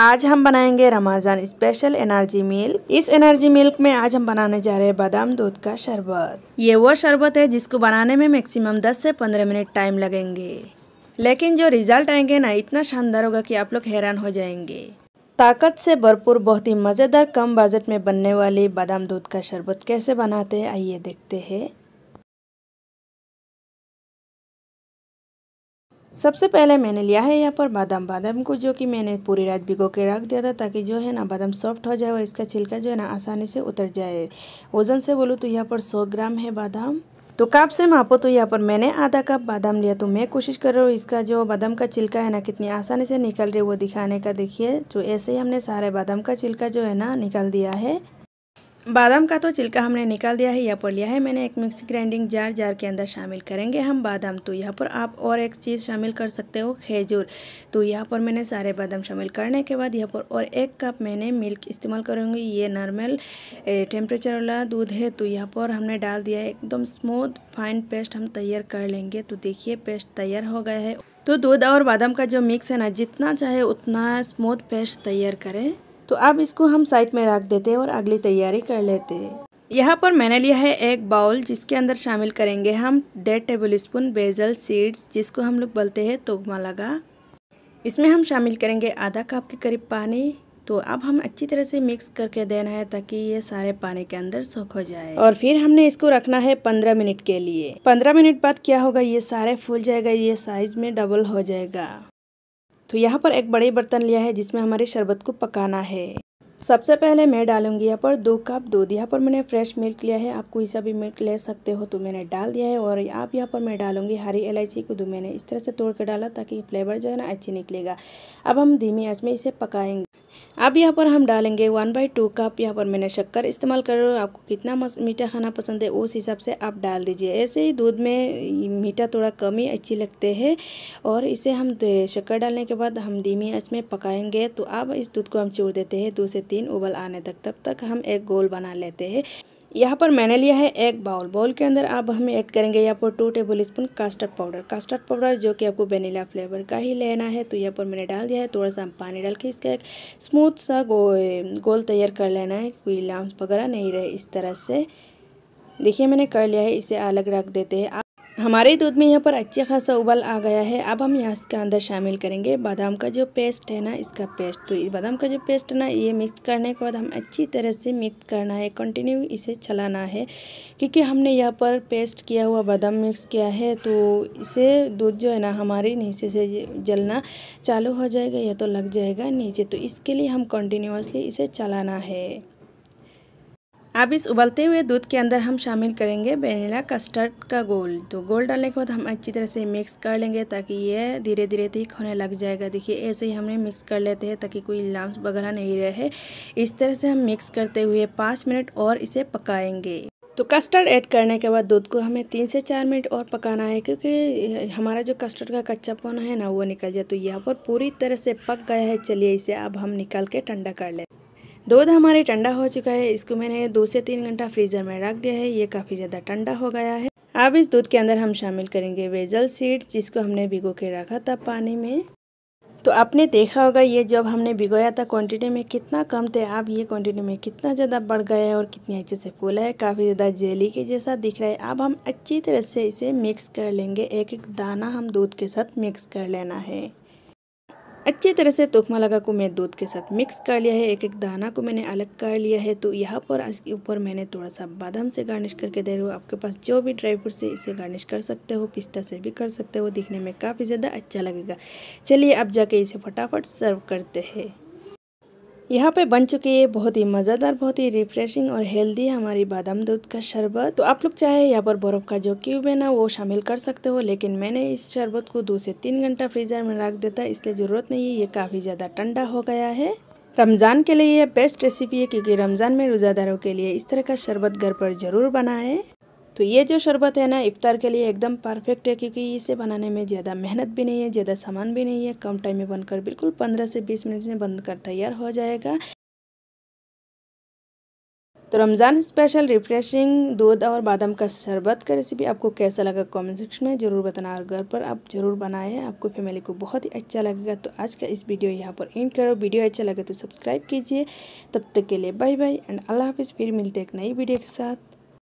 आज हम बनाएंगे रमाजान स्पेशल एनर्जी मिल्क इस एनर्जी मिल्क में आज हम बनाने जा रहे हैं बादाम दूध का शरबत ये वो शरबत है जिसको बनाने में मैक्सिमम 10 से 15 मिनट टाइम लगेंगे लेकिन जो रिजल्ट आएंगे ना इतना शानदार होगा कि आप लोग हैरान हो जाएंगे ताकत से भरपूर बहुत ही मज़ेदार कम बजट में बनने वाली बादाम दूध का शरबत कैसे बनाते हैं आइए देखते हैं सबसे पहले मैंने लिया है यहाँ पर बादाम बादाम को जो कि मैंने पूरी रात भिगो के रख दिया था ताकि जो है ना बादाम सॉफ्ट हो जाए और इसका छिलका जो है ना आसानी से उतर जाए वज़न से बोलूँ तो यहाँ पर 100 ग्राम है बादाम तो कप से मापो तो यहाँ पर मैंने आधा कप बादाम लिया तो मैं कोशिश कर रहा हूँ इसका जो बादाम का छिलका है ना कितनी आसानी से निकल रही है वो दिखाने का देखिए तो ऐसे ही हमने सारे बादाम का छिलका जो है ना निकाल दिया है बादाम का तो छिलका हमने निकाल दिया है यहाँ पर लिया है मैंने एक मिक्सी ग्राइंडिंग जार जार के अंदर शामिल करेंगे हम बादाम तो यहाँ पर आप और एक चीज़ शामिल कर सकते हो खेजूर तो यहाँ पर मैंने सारे बादाम शामिल करने के बाद यहाँ पर और एक कप मैंने मिल्क इस्तेमाल करूँगी ये नॉर्मल टेम्परेचर वाला दूध है तो यहाँ पर हमने डाल दिया है एकदम स्मूथ फाइन पेस्ट हम तैयार कर लेंगे तो देखिए पेस्ट तैयार हो गया है तो दूध और बादाम का जो मिक्स है ना जितना चाहे उतना स्मूथ पेस्ट तैयार करें तो अब इसको हम साइड में रख देते हैं और अगली तैयारी कर लेते हैं यहाँ पर मैंने लिया है एक बाउल जिसके अंदर शामिल करेंगे हम डेढ़ टेबल स्पून बेजल सीड्स जिसको हम लोग बोलते हैं तोगमा लगा इसमें हम शामिल करेंगे आधा कप के करीब पानी तो अब हम अच्छी तरह से मिक्स करके देना है ताकि ये सारे पानी के अंदर सूख हो जाए और फिर हमने इसको रखना है पंद्रह मिनट के लिए पंद्रह मिनट बाद क्या होगा ये सारे फूल जाएगा ये साइज में डबल हो जाएगा तो यहाँ पर एक बड़े बर्तन लिया है जिसमें हमारे शरबत को पकाना है सबसे पहले मैं डालूंगी यहाँ पर दो कप दूध यहाँ पर मैंने फ्रेश मिल्क लिया है आप कोई सा भी मिल्क ले सकते हो तो मैंने डाल दिया है और आप यहाँ पर मैं डालूंगी हरी इलायची को दो मैंने इस तरह से तोड़ कर डाला ताकि फ्लेवर जो है ना अच्छी निकलेगा अब हम धीमी आँच में इसे पकाएंगे अब यहाँ पर हम डालेंगे वन बाई टू कप यहाँ पर मैंने शक्कर इस्तेमाल हूँ आपको कितना मीठा खाना पसंद है उस हिसाब से आप डाल दीजिए ऐसे ही दूध में मीठा थोड़ा कम ही अच्छी लगते हैं और इसे हम शक्कर डालने के बाद हम धीमी आँच में पकाएंगे तो अब इस दूध को हम छोड़ देते हैं दो से तीन उबल आने तक तब तक हम एक गोल बना लेते हैं यहाँ पर मैंने लिया है एक बाउल बाउल के अंदर आप हमें ऐड करेंगे यहाँ पर two tablespoon custard powder custard powder जो कि आपको वेनीला फ्लेवर का ही लेना है तो यहाँ पर मैंने डाल दिया है थोड़ा सा हम पानी डाल के इसका एक स्मूथ सा गो, गोल तैयार कर लेना है कोई लाम्स वगैरह नहीं रहे इस तरह से देखिए मैंने कर लिया है इसे अलग रख देते हैं हमारे दूध में यहाँ पर अच्छा खासा उबाल आ गया है अब हम यहाँ इसके अंदर शामिल करेंगे बादाम का जो पेस्ट है ना इसका पेस्ट तो इस बादाम का जो पेस्ट है ना ये मिक्स करने के बाद हम अच्छी तरह से मिक्स करना है कंटिन्यू इसे चलाना है क्योंकि हमने यहाँ पर पेस्ट किया हुआ बादाम मिक्स किया है तो इसे दूध जो है ना हमारे नीचे से जलना चालू हो जाएगा या तो लग जाएगा नीचे तो इसके लिए हम कंटिन्यूसली इसे चलाना है अब इस उबलते हुए दूध के अंदर हम शामिल करेंगे वेनिला कस्टर्ड का गोल तो गोल डालने के बाद हम अच्छी तरह से मिक्स कर लेंगे ताकि ये धीरे धीरे ठीक होने लग जाएगा देखिए ऐसे ही हमने मिक्स कर लेते हैं ताकि कोई लम्स वगैरह नहीं रहे इस तरह से हम मिक्स करते हुए पाँच मिनट और इसे पकाएंगे तो कस्टर्ड ऐड करने के बाद दूध को हमें तीन से चार मिनट और पकाना है क्योंकि हमारा जो कस्टर्ड का कच्चा पौना है ना वो निकल जाए तो यहाँ पर पूरी तरह से पक गया है चलिए इसे अब हम निकाल के ठंडा कर लें दूध हमारे ठंडा हो चुका है इसको मैंने दो से तीन घंटा फ्रीज़र में रख दिया है ये काफ़ी ज़्यादा ठंडा हो गया है अब इस दूध के अंदर हम शामिल करेंगे वेजल सीड जिसको हमने भिगो के रखा था पानी में तो आपने देखा होगा ये जब हमने भिगोया था क्वांटिटी में कितना कम थे अब ये क्वांटिटी में कितना ज़्यादा बढ़ गया है और कितने अच्छे से फूला है काफ़ी ज़्यादा जेली के जैसा दिख रहा है अब हम अच्छी तरह से इसे मिक्स कर लेंगे एक एक दाना हम दूध के साथ मिक्स कर लेना है अच्छी तरह से तोखमा लगा को मैं दूध के साथ मिक्स कर लिया है एक एक दाना को मैंने अलग कर लिया है तो यहाँ पर इसके ऊपर मैंने थोड़ा सा बादाम से गार्निश करके दे रही हूँ आपके पास जो भी ड्राई फ्रूट से इसे गार्निश कर सकते हो पिस्ता से भी कर सकते हो दिखने में काफ़ी ज़्यादा अच्छा लगेगा चलिए अब जाके इसे फटाफट सर्व करते हैं यहाँ पे बन चुकी है बहुत ही मज़ेदार बहुत ही रिफ्रेशिंग और हेल्दी हमारी बादाम दूध का शरबत तो आप लोग चाहे यहाँ पर बर्फ़ का जो क्यूब है ना वो शामिल कर सकते हो लेकिन मैंने इस शरबत को दो से तीन घंटा फ्रीज़र में रख देता है इसलिए ज़रूरत नहीं है ये काफ़ी ज़्यादा ठंडा हो गया है रमज़ान के लिए यह बेस्ट रेसिपी है क्योंकि रमज़ान में रोज़ादारों के लिए इस तरह का शरबत घर पर ज़रूर बनाएं तो ये जो शरबत है ना इफ्तार के लिए एकदम परफेक्ट है क्योंकि इसे बनाने में ज़्यादा मेहनत भी नहीं है ज़्यादा सामान भी नहीं है कम टाइम में बनकर बिल्कुल पंद्रह से बीस मिनट में बनकर तैयार हो जाएगा तो रमज़ान स्पेशल रिफ्रेशिंग दूध और बादाम का शरबत का रेसिपी आपको कैसा लगा कमेंट सेक्शन में ज़रूर बताना और घर पर आप ज़रूर बनाएं आपको फैमिली को बहुत ही अच्छा लगेगा तो आज का इस वीडियो यहाँ पर एंड करो वीडियो अच्छा लगे तो सब्सक्राइब कीजिए तब तक के लिए बाय बाय एंड अल्लाह हाफिज़ फिर मिलते एक नई वीडियो के साथ